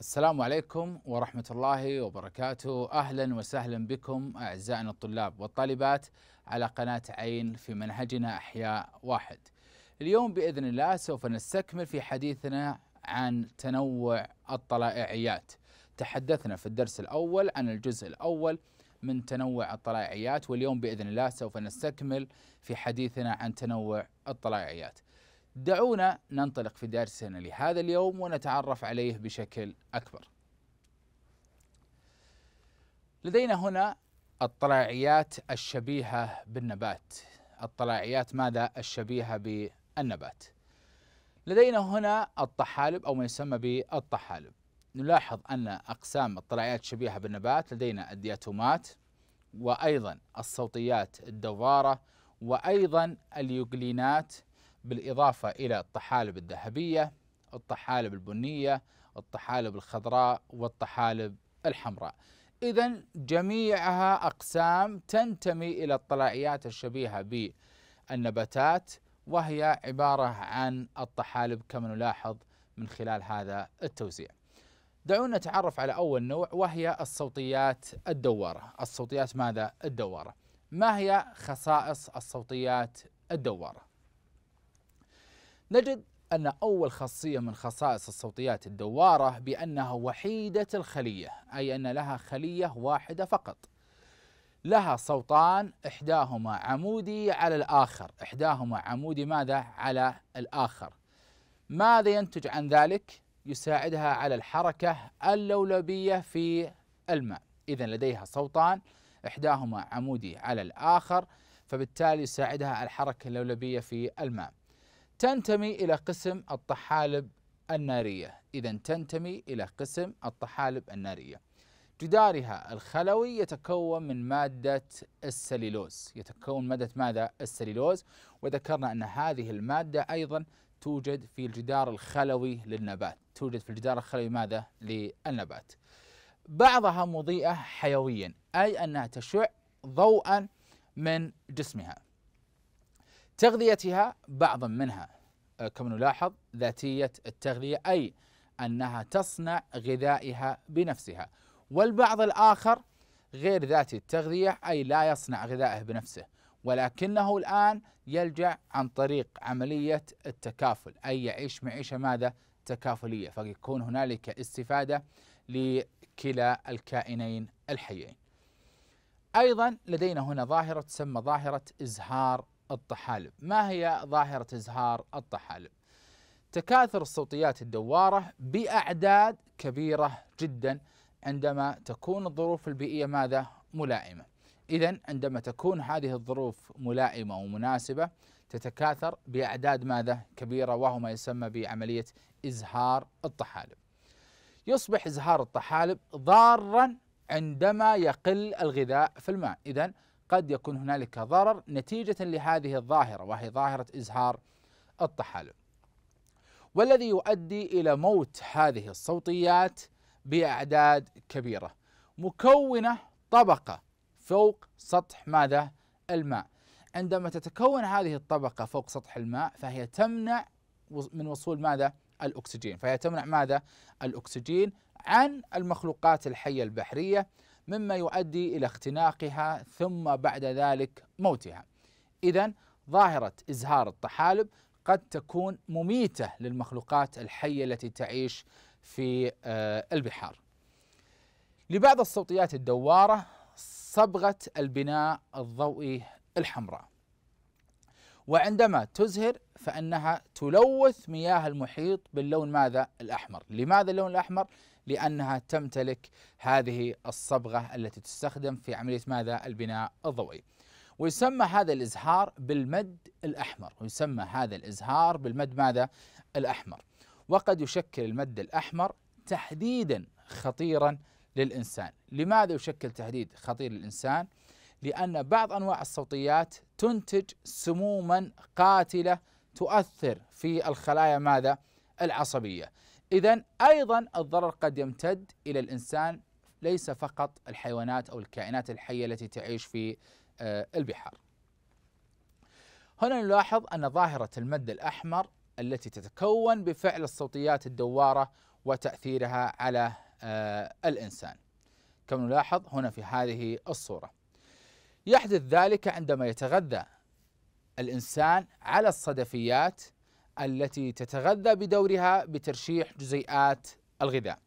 السلام عليكم ورحمة الله وبركاته أهلا وسهلا بكم أعزائنا الطلاب والطالبات على قناة عين في منهجنا أحياء واحد اليوم بإذن الله سوف نستكمل في حديثنا عن تنوع الطلائعيات تحدثنا في الدرس الأول عن الجزء الأول من تنوع الطلائعيات واليوم بإذن الله سوف نستكمل في حديثنا عن تنوع الطلائعيات دعونا ننطلق في درسنا لهذا اليوم ونتعرف عليه بشكل أكبر لدينا هنا الطلاعيات الشبيهة بالنبات الطلاعيات ماذا الشبيهة بالنبات لدينا هنا الطحالب أو ما يسمى بالطحالب نلاحظ أن أقسام الطلاعيات الشبيهة بالنبات لدينا الدياتومات وأيضا الصوتيات الدوارة وأيضا اليوجلينات بالإضافة إلى الطحالب الذهبية الطحالب البنية الطحالب الخضراء والطحالب الحمراء إذا جميعها أقسام تنتمي إلى الطلائيات الشبيهة بالنباتات وهي عبارة عن الطحالب كما نلاحظ من خلال هذا التوزيع دعونا نتعرف على أول نوع وهي الصوتيات الدوارة الصوتيات ماذا؟ الدوارة ما هي خصائص الصوتيات الدوارة؟ نجد أن أول خاصية من خصائص الصوتيات الدوارة بأنها وحيدة الخلية أي أن لها خلية واحدة فقط لها صوتان إحداهما عمودي على الآخر إحداهما عمودي ماذا على الآخر ماذا ينتج عن ذلك يساعدها على الحركة اللولبية في الماء إذا لديها صوتان إحداهما عمودي على الآخر فبالتالي يساعدها على الحركة اللولبية في الماء تنتمي إلى قسم الطحالب النارية إذا تنتمي إلى قسم الطحالب النارية جدارها الخلوي يتكون من مادة السليلوز يتكون مادة ماذا؟ السليلوز وذكرنا أن هذه المادة أيضا توجد في الجدار الخلوي للنبات توجد في الجدار الخلوي ماذا؟ للنبات بعضها مضيئة حيويا أي أنها تشع ضوءا من جسمها تغذيتها بعضا منها آه، كما نلاحظ ذاتية التغذية أي أنها تصنع غذائها بنفسها والبعض الآخر غير ذاتي التغذية أي لا يصنع غذائه بنفسه ولكنه الآن يلجأ عن طريق عملية التكافل أي يعيش معيشة ماذا؟ تكافلية فيكون هنالك استفادة لكلا الكائنين الحيين أيضا لدينا هنا ظاهرة تسمى ظاهرة إزهار الطحالب ما هي ظاهرة إزهار الطحالب تكاثر الصوتيات الدوارة بأعداد كبيرة جدا عندما تكون الظروف البيئية ماذا ملائمة إذا عندما تكون هذه الظروف ملائمة ومناسبة تتكاثر بأعداد ماذا كبيرة وهو ما يسمى بعملية إزهار الطحالب يصبح إزهار الطحالب ضارا عندما يقل الغذاء في الماء إذا قد يكون هنالك ضرر نتيجة لهذه الظاهرة وهي ظاهرة إزهار الطحالب والذي يؤدي إلى موت هذه الصوتيات بأعداد كبيرة مكونة طبقة فوق سطح ماذا؟ الماء عندما تتكون هذه الطبقة فوق سطح الماء فهي تمنع من وصول ماذا؟ الأكسجين فهي تمنع ماذا؟ الأكسجين عن المخلوقات الحية البحرية مما يؤدي إلى اختناقها ثم بعد ذلك موتها إذا ظاهرة إزهار الطحالب قد تكون مميتة للمخلوقات الحية التي تعيش في آه، البحار لبعض الصوتيات الدوارة صبغة البناء الضوئي الحمراء وعندما تزهر فإنها تلوث مياه المحيط باللون ماذا؟ الأحمر لماذا اللون الأحمر؟ لأنها تمتلك هذه الصبغة التي تستخدم في عملية ماذا؟ البناء الضوئي ويسمى هذا الإزهار بالمد الأحمر ويسمى هذا الإزهار بالمد ماذا؟ الأحمر وقد يشكل المد الأحمر تحديدا خطيرا للإنسان لماذا يشكل تهديد خطير للإنسان؟ لأن بعض أنواع الصوتيات تنتج سموما قاتله تؤثر في الخلايا ماذا؟ العصبيه. اذا ايضا الضرر قد يمتد الى الانسان ليس فقط الحيوانات او الكائنات الحيه التي تعيش في آه، البحار. هنا نلاحظ ان ظاهره المد الاحمر التي تتكون بفعل الصوتيات الدواره وتاثيرها على آه، الانسان. كما نلاحظ هنا في هذه الصوره. يحدث ذلك عندما يتغذى الانسان على الصدفيات التي تتغذى بدورها بترشيح جزيئات الغذاء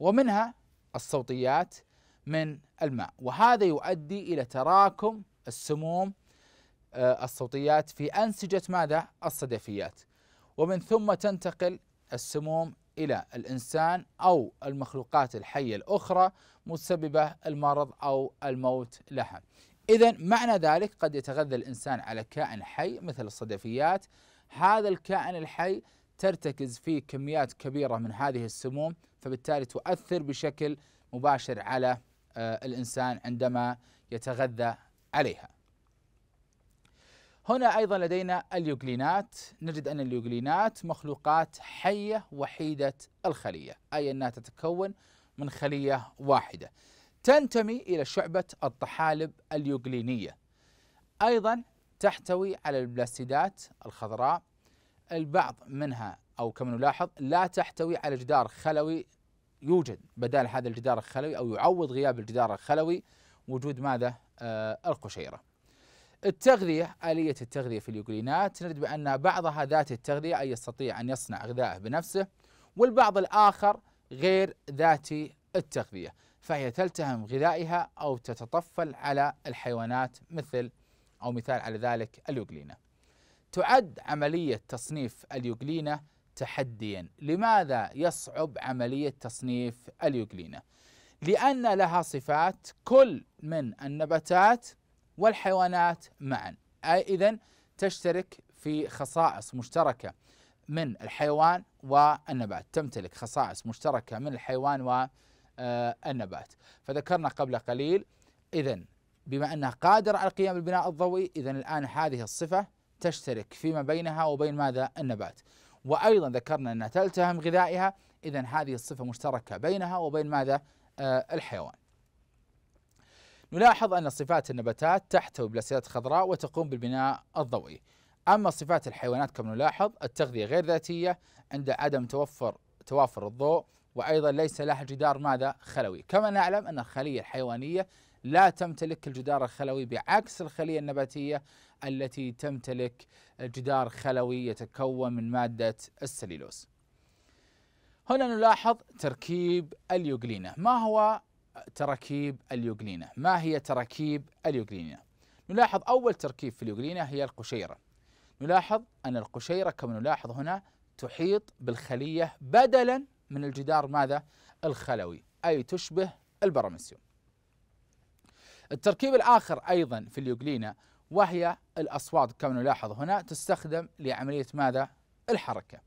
ومنها الصوتيات من الماء وهذا يؤدي الى تراكم السموم آه، الصوتيات في انسجه ماذا؟ الصدفيات ومن ثم تنتقل السموم الى الانسان او المخلوقات الحيه الاخرى مسببه المرض او الموت لها. إذا معنى ذلك قد يتغذى الإنسان على كائن حي مثل الصدفيات هذا الكائن الحي ترتكز فيه كميات كبيرة من هذه السموم فبالتالي تؤثر بشكل مباشر على آه، الإنسان عندما يتغذى عليها هنا أيضا لدينا اليوغلينات نجد أن اليوغلينات مخلوقات حية وحيدة الخلية أي أنها تتكون من خلية واحدة تنتمي إلى شعبة الطحالب اليوغلينية أيضا تحتوي على البلاستيدات الخضراء البعض منها أو كما نلاحظ لا تحتوي على جدار خلوي يوجد بدال هذا الجدار الخلوي أو يعوض غياب الجدار الخلوي وجود ماذا آه القشيرة التغذية آلية التغذية في اليوغلينات نجد بأن بعضها ذات التغذية أي يستطيع أن يصنع غذائه بنفسه والبعض الآخر غير ذاتي التغذية فهي تلتهم غذائها أو تتطفل على الحيوانات مثل أو مثال على ذلك اليوغلينا تعد عملية تصنيف اليوغلينا تحديا لماذا يصعب عملية تصنيف اليوغلينا لأن لها صفات كل من النباتات والحيوانات معا أي إذن تشترك في خصائص مشتركة من الحيوان والنبات تمتلك خصائص مشتركة من الحيوان والنبات آه، النبات فذكرنا قبل قليل إذا بما أنها قادرة على قيام البناء الضوئي إذا الآن هذه الصفة تشترك فيما بينها وبين ماذا النبات وأيضا ذكرنا أنها تلتهم غذائها إذا هذه الصفة مشتركة بينها وبين ماذا آه، الحيوان نلاحظ أن صفات النباتات تحتوي بلاسيات خضراء وتقوم بالبناء الضوئي أما صفات الحيوانات كما نلاحظ التغذية غير ذاتية عند عدم توفر توافر الضوء وأيضا ليس لها جدار ماذا خلوي كما نعلم أن الخلية الحيوانية لا تمتلك الجدار الخلوي بعكس الخلية النباتية التي تمتلك جدار خلوي يتكون من مادة السليلوز هنا نلاحظ تركيب اليوغلينا ما هو تراكيب اليوغلينا ما هي تراكيب اليوغلينا نلاحظ أول تركيب في اليوغلينا هي القشيرة نلاحظ أن القشيرة كما نلاحظ هنا تحيط بالخلية بدلا من الجدار ماذا؟ الخلوي أي تشبه البراميسيوم التركيب الآخر أيضا في اليوغلينا وهي الأصوات كما نلاحظ هنا تستخدم لعملية ماذا؟ الحركة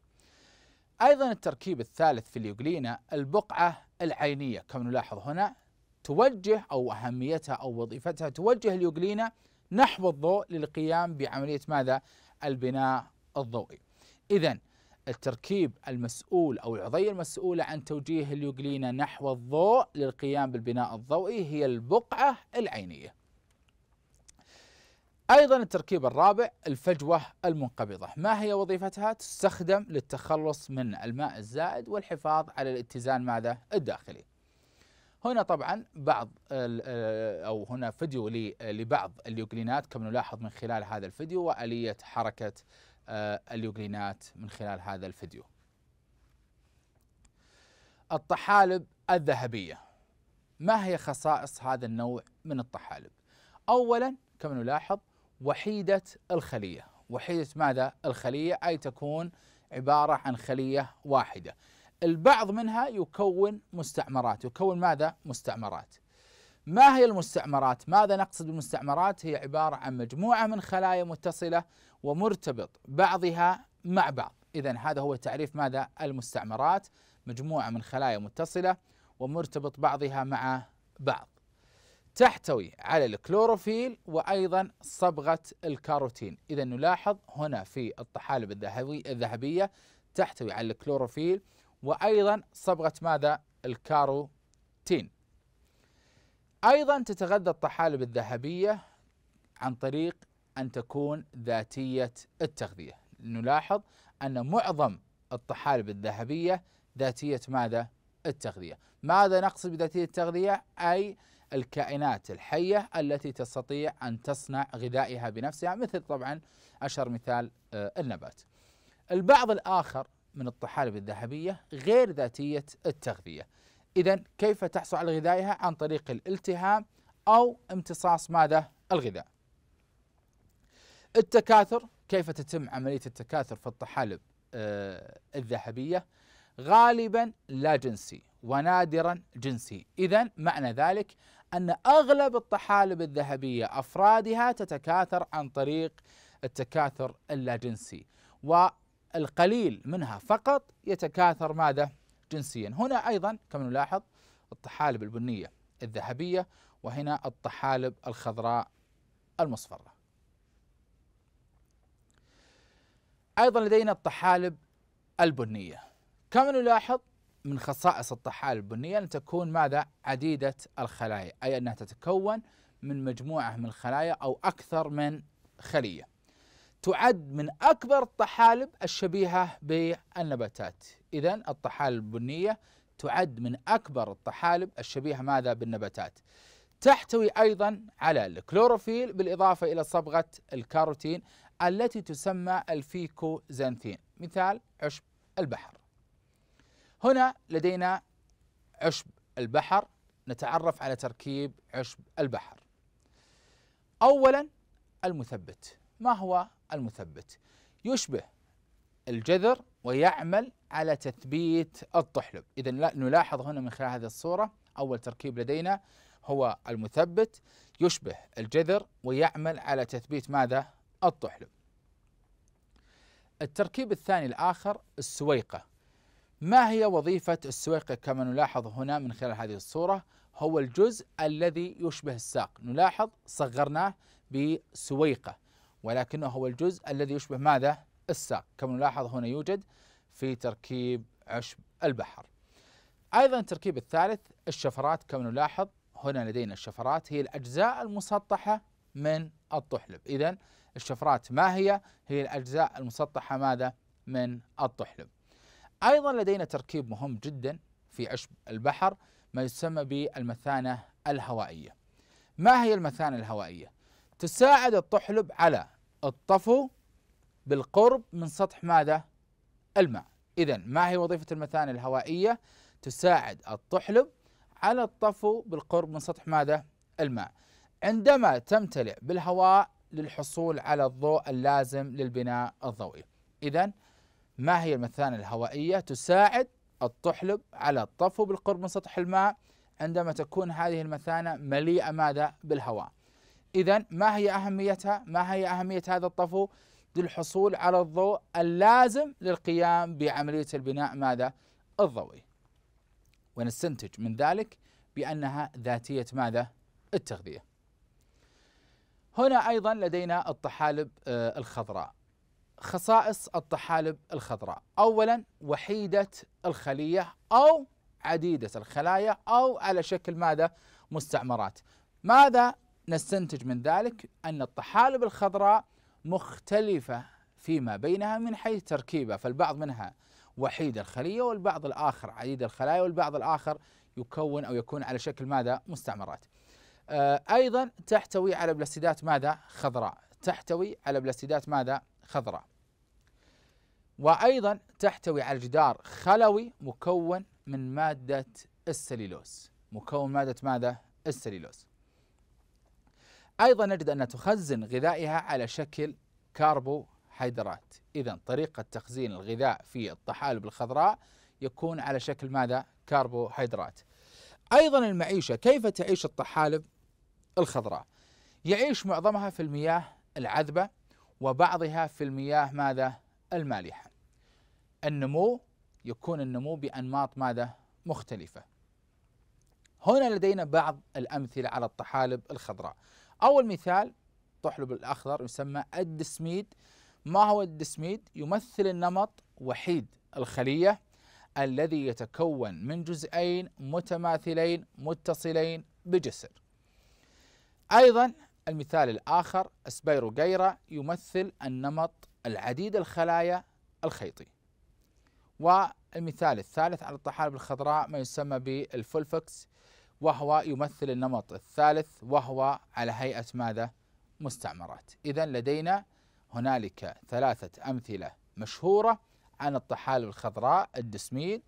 أيضا التركيب الثالث في اليوغلينا البقعة العينية كما نلاحظ هنا توجه أو أهميتها أو وظيفتها توجه اليوغلينا نحو الضوء للقيام بعملية ماذا؟ البناء الضوئي إذا التركيب المسؤول أو العضية المسؤولة عن توجيه اليوغلينا نحو الضوء للقيام بالبناء الضوئي هي البقعة العينية أيضا التركيب الرابع الفجوة المنقبضة ما هي وظيفتها؟ تستخدم للتخلص من الماء الزائد والحفاظ على الاتزان ماذا؟ الداخلي هنا طبعا بعض آه، أو هنا فيديو لبعض اليوغلينات كما نلاحظ من خلال هذا الفيديو وآلية حركة آه، اليوغلينات من خلال هذا الفيديو الطحالب الذهبية ما هي خصائص هذا النوع من الطحالب أولا كما نلاحظ وحيدة الخلية وحيدة ماذا؟ الخلية أي تكون عبارة عن خلية واحدة البعض منها يكون مستعمرات يكون ماذا؟ مستعمرات ما هي المستعمرات؟ ماذا نقصد بالمستعمرات؟ هي عبارة عن مجموعة من خلايا متصلة ومرتبط بعضها مع بعض إذا هذا هو تعريف ماذا المستعمرات مجموعة من خلايا متصلة ومرتبط بعضها مع بعض تحتوي على الكلوروفيل وأيضا صبغة الكاروتين إذا نلاحظ هنا في الطحالب الذهبية تحتوي على الكلوروفيل وأيضا صبغة ماذا الكاروتين أيضا تتغذى الطحالب الذهبية عن طريق أن تكون ذاتية التغذية نلاحظ أن معظم الطحالب الذهبية ذاتية ماذا؟ التغذية ماذا نقصد بذاتية التغذية؟ أي الكائنات الحية التي تستطيع أن تصنع غذائها بنفسها مثل طبعا أشهر مثال آه، النبات البعض الآخر من الطحالب الذهبية غير ذاتية التغذية إذا كيف تحصل على غذائها؟ عن طريق الالتهام أو امتصاص ماذا؟ الغذاء التكاثر كيف تتم عملية التكاثر في الطحالب آه، الذهبية غالبا لا جنسي ونادرا جنسي إذا معنى ذلك أن أغلب الطحالب الذهبية أفرادها تتكاثر عن طريق التكاثر اللاجنسي والقليل منها فقط يتكاثر ماذا جنسيا هنا أيضا كما نلاحظ الطحالب البنية الذهبية وهنا الطحالب الخضراء المصفرة أيضا لدينا الطحالب البنية كما نلاحظ من خصائص الطحالب البنية أن تكون ماذا عديدة الخلايا أي أنها تتكون من مجموعة من الخلايا أو أكثر من خلية تعد من أكبر الطحالب الشبيهة بالنباتات إذا الطحالب البنية تعد من أكبر الطحالب الشبيهة ماذا بالنباتات تحتوي أيضا على الكلوروفيل بالإضافة إلى صبغة الكاروتين التي تسمى الفيكوزانثين مثال عشب البحر هنا لدينا عشب البحر نتعرف على تركيب عشب البحر أولا المثبت ما هو المثبت يشبه الجذر ويعمل على تثبيت الطحلب إذا نلاحظ هنا من خلال هذه الصورة أول تركيب لدينا هو المثبت يشبه الجذر ويعمل على تثبيت ماذا الطحلب التركيب الثاني الآخر السويقة ما هي وظيفة السويقة كما نلاحظ هنا من خلال هذه الصورة هو الجزء الذي يشبه الساق نلاحظ صغرناه بسويقة ولكنه هو الجزء الذي يشبه ماذا؟ الساق كما نلاحظ هنا يوجد في تركيب عشب البحر أيضا التركيب الثالث الشفرات كما نلاحظ هنا لدينا الشفرات هي الأجزاء المسطحة من الطحلب إذا الشفرات ما هي هي الأجزاء المسطحة ماذا من الطحلب أيضا لدينا تركيب مهم جدا في عشب البحر ما يسمى بالمثانة الهوائية ما هي المثانة الهوائية؟ تساعد الطحلب على الطفو بالقرب من سطح ماذا؟ الماء إذا ما هي وظيفة المثانة الهوائية؟ تساعد الطحلب على الطفو بالقرب من سطح ماذا؟ الماء عندما تمتلئ بالهواء للحصول على الضوء اللازم للبناء الضوئي إذا ما هي المثانة الهوائية تساعد الطحلب على الطفو بالقرب من سطح الماء عندما تكون هذه المثانة مليئة ماذا بالهواء إذا ما هي أهميتها ما هي أهمية هذا الطفو للحصول على الضوء اللازم للقيام بعملية البناء ماذا الضوئي ونستنتج من ذلك بأنها ذاتية ماذا التغذية هنا أيضا لدينا الطحالب آه، الخضراء خصائص الطحالب الخضراء أولا وحيدة الخلية أو عديدة الخلايا أو على شكل ماذا مستعمرات ماذا نستنتج من ذلك أن الطحالب الخضراء مختلفة فيما بينها من حيث تركيبها فالبعض منها وحيد الخلية والبعض الآخر عديد الخلايا والبعض الآخر يكون أو يكون على شكل ماذا مستعمرات آه، أيضا تحتوي على بلاستيدات ماذا؟ خضراء تحتوي على بلاستيدات ماذا؟ خضراء وأيضا تحتوي على جدار خلوي مكون من مادة السليلوس، مكون مادة ماذا؟ السليلوس. أيضا نجد أن تخزن غذائها على شكل كربوهيدرات إذا طريقة تخزين الغذاء في الطحالب الخضراء يكون على شكل ماذا؟ كربوهيدرات أيضا المعيشة كيف تعيش الطحالب الخضراء يعيش معظمها في المياه العذبة وبعضها في المياه ماذا المالحة النمو يكون النمو بأنماط ماذا مختلفة هنا لدينا بعض الأمثلة على الطحالب الخضراء أول مثال طحلب الأخضر يسمى الدسميد ما هو الدسميد؟ يمثل النمط وحيد الخلية الذي يتكون من جزئين متماثلين متصلين بجسر أيضا المثال الآخر أسبيرو جيرا يمثل النمط العديد الخلايا الخيطي والمثال الثالث على الطحالب الخضراء ما يسمى بالفولفكس وهو يمثل النمط الثالث وهو على هيئة ماذا؟ مستعمرات إذا لدينا هنالك ثلاثة أمثلة مشهورة عن الطحالب الخضراء الدسمين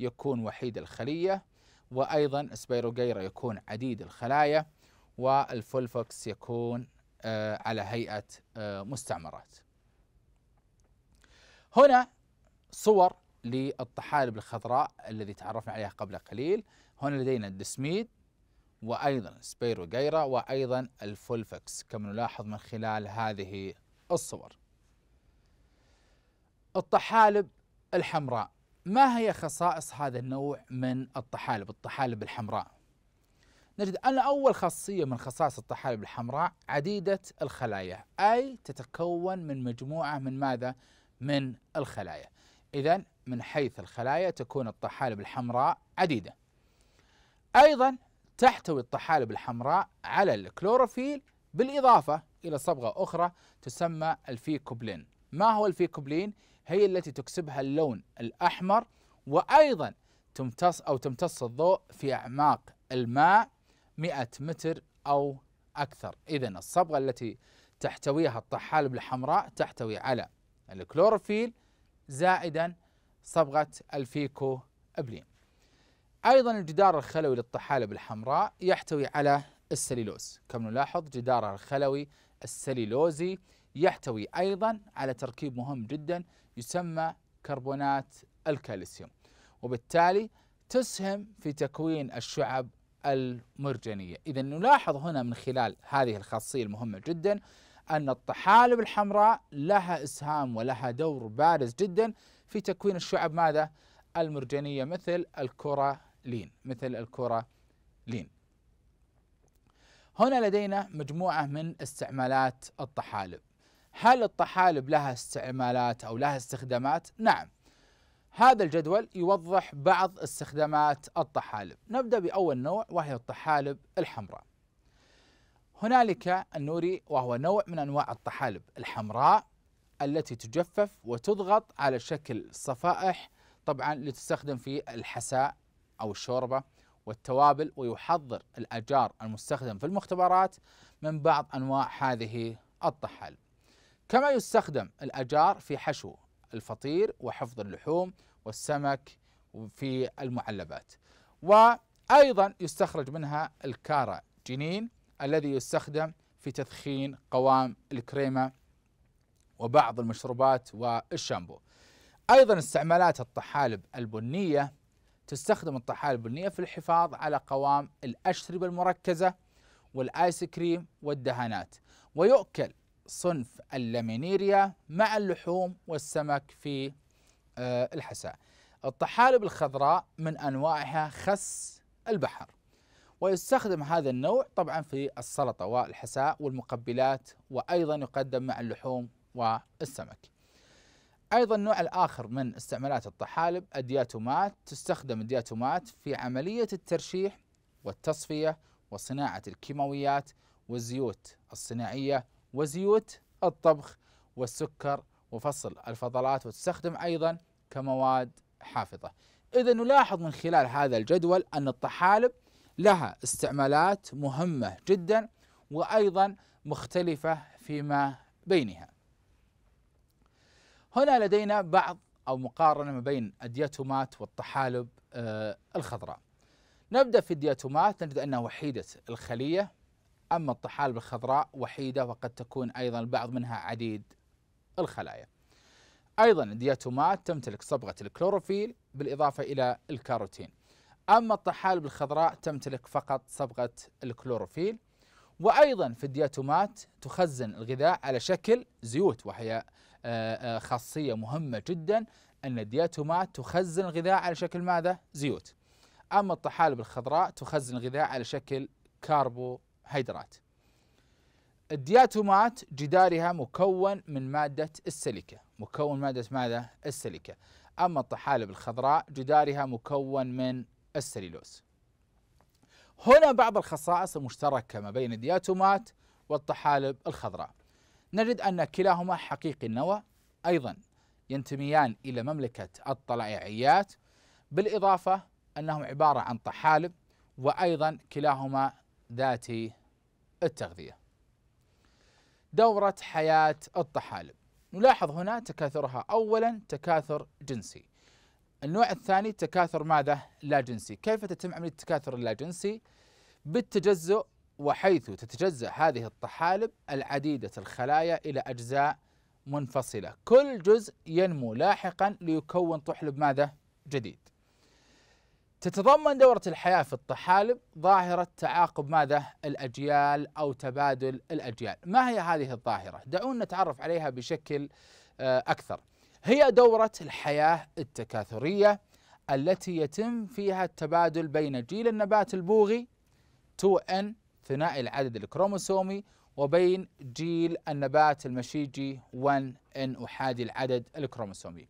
يكون وحيد الخلية وأيضا اسبيروغيرا يكون عديد الخلايا والفولفوكس يكون آه، على هيئة آه، مستعمرات هنا صور للطحالب الخضراء الذي تعرفنا عليها قبل قليل هنا لدينا الدسميد وأيضا جيرا وأيضا الفولفكس كما نلاحظ من خلال هذه الصور الطحالب الحمراء ما هي خصائص هذا النوع من الطحالب الطحالب الحمراء نجد أن أول خاصية من خصائص الطحالب الحمراء عديدة الخلايا أي تتكون من مجموعة من ماذا؟ من الخلايا إذا من حيث الخلايا تكون الطحالب الحمراء عديدة أيضا تحتوي الطحالب الحمراء على الكلوروفيل بالإضافة إلى صبغة أخرى تسمى الفيكوبلين ما هو الفيكوبلين؟ هي التي تكسبها اللون الأحمر وأيضا تمتص أو تمتص الضوء في أعماق الماء 100 متر أو أكثر إذا الصبغة التي تحتويها الطحالب الحمراء تحتوي على الكلوروفيل زائدا صبغة الفيكو أبلين أيضا الجدار الخلوي للطحالب الحمراء يحتوي على السليلوز كما نلاحظ جدارها الخلوي السليلوزي يحتوي أيضا على تركيب مهم جدا يسمى كربونات الكالسيوم وبالتالي تسهم في تكوين الشعب المرجانية إذا نلاحظ هنا من خلال هذه الخاصية المهمة جدا أن الطحالب الحمراء لها إسهام ولها دور بارز جدا في تكوين الشعب ماذا؟ المرجانية مثل الكرة لين مثل الكرة لين هنا لدينا مجموعة من استعمالات الطحالب هل الطحالب لها استعمالات أو لها استخدامات؟ نعم هذا الجدول يوضح بعض استخدامات الطحالب نبدأ بأول نوع وهي الطحالب الحمراء هنالك النوري وهو نوع من أنواع الطحالب الحمراء التي تجفف وتضغط على شكل صفائح طبعا لتستخدم في الحساء أو الشوربة والتوابل ويحضر الأجار المستخدم في المختبرات من بعض أنواع هذه الطحالب كما يستخدم الأجار في حشو الفطير وحفظ اللحوم والسمك في المعلبات وأيضا يستخرج منها الكارا جنين الذي يستخدم في تدخين قوام الكريمة وبعض المشروبات والشامبو أيضا استعمالات الطحالب البنية تستخدم الطحالب البنية في الحفاظ على قوام الأشربة المركزة والآيس كريم والدهانات ويؤكل صنف اللامينيريا مع اللحوم والسمك في آه، الحساء الطحالب الخضراء من أنواعها خس البحر ويستخدم هذا النوع طبعا في السلطة والحساء والمقبلات وأيضا يقدم مع اللحوم والسمك أيضا النوع الآخر من استعمالات الطحالب الدياتومات تستخدم الدياتومات في عملية الترشيح والتصفية وصناعة الكيماويات والزيوت الصناعية وزيوت الطبخ والسكر وفصل الفضلات وتستخدم أيضا كمواد حافظة إذا نلاحظ من خلال هذا الجدول أن الطحالب لها استعمالات مهمة جدا وأيضا مختلفة فيما بينها هنا لدينا بعض أو مقارنة ما بين الدياتومات والطحالب آه، الخضراء نبدأ في الدياتومات نجد أنها وحيدة الخلية أما الطحالب الخضراء وحيدة وقد تكون أيضا البعض منها عديد الخلايا أيضا الدياتومات تمتلك صبغة الكلوروفيل بالإضافة إلى الكاروتين أما الطحالب الخضراء تمتلك فقط صبغة الكلوروفيل وأيضا في الدياتومات تخزن الغذاء على شكل زيوت وهي آه، آه، خاصية مهمة جدا أن الدياتومات تخزن الغذاء على شكل ماذا؟ زيوت أما الطحالب الخضراء تخزن الغذاء على شكل كاربو هيدرات الدياتومات جدارها مكون من مادة السيليكا مكون مادة ماذا؟ السيليكا أما الطحالب الخضراء جدارها مكون من السليلوز هنا بعض الخصائص المشتركة ما بين الدياتومات والطحالب الخضراء نجد أن كلاهما حقيقي النوى أيضا ينتميان إلى مملكة الطلائعيات بالإضافة أنهم عبارة عن طحالب وأيضا كلاهما ذات التغذية دورة حياة الطحالب نلاحظ هنا تكاثرها أولا تكاثر جنسي النوع الثاني تكاثر ماذا؟ لا جنسي كيف تتم عملية التكاثر اللا جنسي؟ بالتجزؤ وحيث تتجزأ هذه الطحالب العديدة الخلايا إلى أجزاء منفصلة كل جزء ينمو لاحقا ليكون طحلب ماذا؟ جديد تتضمن دورة الحياة في الطحالب ظاهرة تعاقب ماذا؟ الأجيال أو تبادل الأجيال ما هي هذه الظاهرة؟ دعونا نتعرف عليها بشكل آه، أكثر هي دورة الحياة التكاثرية التي يتم فيها التبادل بين جيل النبات البوغي 2N ثنائي العدد الكروموسومي وبين جيل النبات المشيجي 1N أحادي العدد الكروموسومي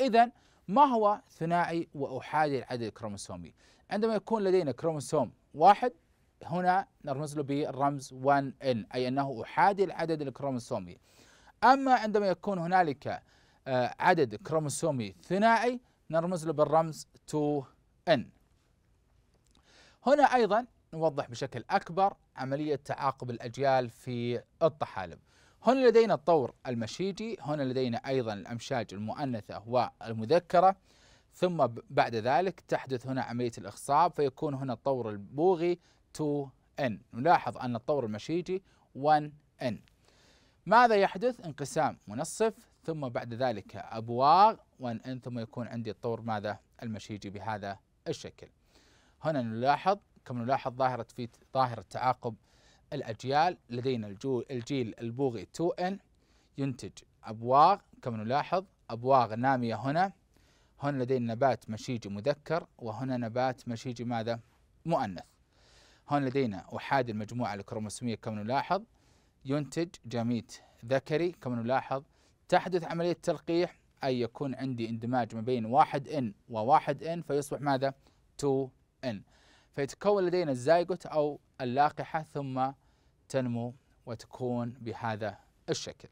إذا ما هو ثنائي وأحادي العدد الكروموسومي عندما يكون لدينا كروموسوم واحد هنا نرمز له بالرمز 1N أي أنه أحادي العدد الكروموسومي أما عندما يكون هنالك آه، عدد كروموسومي ثنائي نرمز له بالرمز 2N هنا أيضا نوضح بشكل أكبر عملية تعاقب الأجيال في الطحالب هنا لدينا الطور المشيجي هنا لدينا أيضا الأمشاج المؤنثة والمذكرة ثم بعد ذلك تحدث هنا عملية الإخصاب فيكون هنا الطور البوغي 2N نلاحظ أن الطور المشيجي 1N ماذا يحدث انقسام منصف ثم بعد ذلك أبواغ 1N ثم يكون عندي الطور ماذا المشيجي بهذا الشكل هنا نلاحظ كما نلاحظ ظاهرة في ظاهرة تعاقب الأجيال لدينا الجيل البوغي 2N ينتج أبواغ كما نلاحظ أبواغ نامية هنا هنا لدينا نبات مشيجي مذكر وهنا نبات مشيجي ماذا؟ مؤنث هنا لدينا أحادي المجموعة الكروموسومية كما نلاحظ ينتج جاميت ذكري كما نلاحظ تحدث عملية تلقيح أي يكون عندي اندماج ما بين واحد إن وواحد إن فيصبح ماذا؟ 2 إن فيتكون لدينا الزايغوت أو اللاقحة ثم تنمو وتكون بهذا الشكل.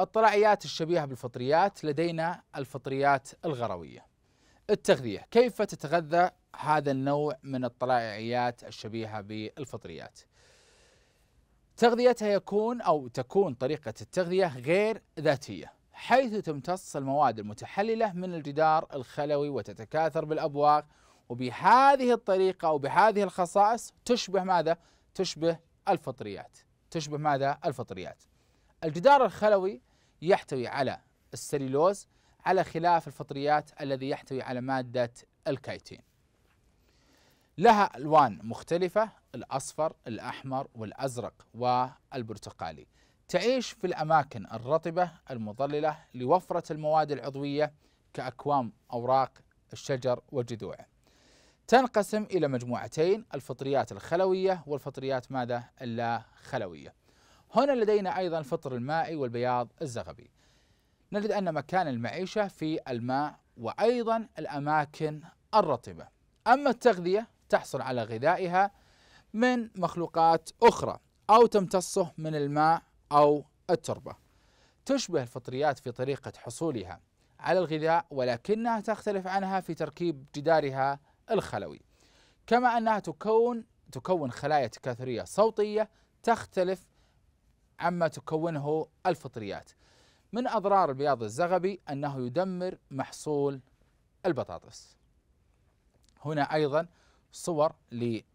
الطلعيات الشبيهة بالفطريات لدينا الفطريات الغروية. التغذية، كيف تتغذى هذا النوع من الطلائعيات الشبيهة بالفطريات؟ تغذيتها يكون أو تكون طريقة التغذية غير ذاتية حيث تمتص المواد المتحللة من الجدار الخلوي وتتكاثر بالأبواق وبهذه الطريقة أو بهذه الخصائص تشبه ماذا؟ تشبه الفطريات تشبه ماذا؟ الفطريات الجدار الخلوي يحتوي على السليلوز على خلاف الفطريات الذي يحتوي على مادة الكايتين لها ألوان مختلفة الأصفر الأحمر والأزرق والبرتقالي تعيش في الأماكن الرطبة المظللة لوفرة المواد العضوية كأكوام أوراق الشجر وجذوعه تنقسم إلى مجموعتين الفطريات الخلوية والفطريات ماذا اللا خلوية هنا لدينا أيضا الفطر المائي والبياض الزغبي نجد أن مكان المعيشة في الماء وأيضا الأماكن الرطبة أما التغذية تحصل على غذائها من مخلوقات أخرى أو تمتصه من الماء أو التربة تشبه الفطريات في طريقة حصولها على الغذاء ولكنها تختلف عنها في تركيب جدارها الخلوي كما أنها تكون تكون خلايا تكاثرية صوتية تختلف عما تكونه الفطريات من أضرار البياض الزغبي أنه يدمر محصول البطاطس هنا أيضا صور للفطر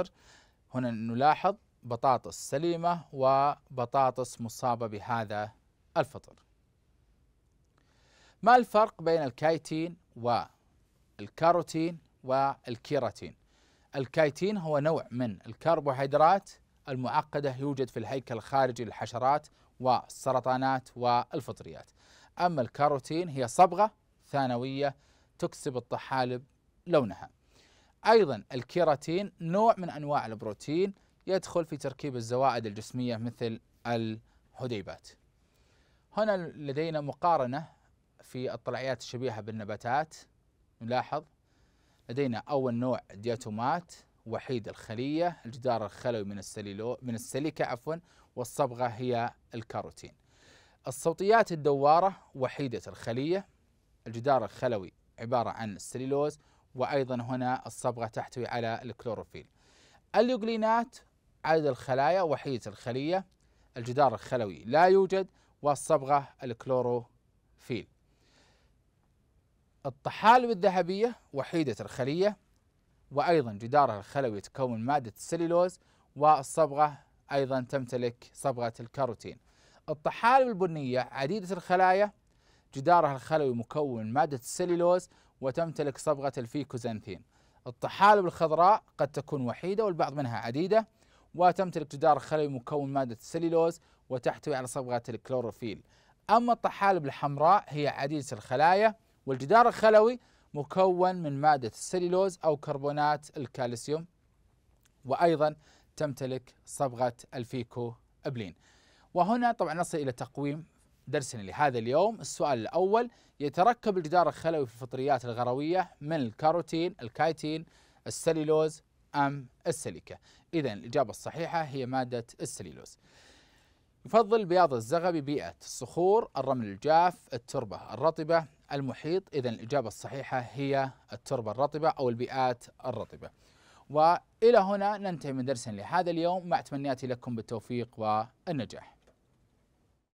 آه، هنا نلاحظ بطاطس سليمة وبطاطس مصابة بهذا الفطر ما الفرق بين الكايتين و الكاروتين والكيراتين الكايتين هو نوع من الكربوهيدرات المعقدة يوجد في الهيكل الخارجي للحشرات والسرطانات والفطريات أما الكاروتين هي صبغة ثانوية تكسب الطحالب لونها أيضا الكيراتين نوع من أنواع البروتين يدخل في تركيب الزوائد الجسمية مثل الحديبات هنا لدينا مقارنة في الطلعيات الشبيهة بالنباتات نلاحظ لدينا أول نوع دياتومات وحيد الخلية الجدار الخلوي من السليلو من السيليكا عفوا والصبغة هي الكاروتين الصوتيات الدوارة وحيدة الخلية الجدار الخلوي عبارة عن السليلوز وأيضا هنا الصبغة تحتوي على الكلوروفيل اليوغلينات عدد الخلايا وحيدة الخلية الجدار الخلوي لا يوجد والصبغة الكلوروفيل الطحالب الذهبية وحيدة الخلية وأيضا جدارها الخلوي يتكون مادة السليلوز والصبغة أيضا تمتلك صبغة الكاروتين الطحالب البنية عديدة الخلايا جدارها الخلوي مكون من مادة السليلوز وتمتلك صبغة الفيكوزانثين الطحالب الخضراء قد تكون وحيدة والبعض منها عديدة وتمتلك جدار خلوي مكون مادة السليلوز وتحتوي على صبغة الكلوروفيل أما الطحالب الحمراء هي عديدة الخلايا والجدار الخلوي مكون من مادة السليلوز أو كربونات الكالسيوم وأيضا تمتلك صبغة الفيكو أبلين وهنا طبعا نصل إلى تقويم درسنا لهذا اليوم السؤال الأول يتركب الجدار الخلوي في الفطريات الغروية من الكاروتين الكايتين السليلوز أم السليكة إذا الإجابة الصحيحة هي مادة السليلوز يفضل بياض الزغبي بيئة الصخور الرمل الجاف التربة الرطبة المحيط إذا الإجابة الصحيحة هي التربة الرطبة أو البيئات الرطبة وإلى هنا ننتهي من درسنا لهذا اليوم مع تمنياتي لكم بالتوفيق والنجاح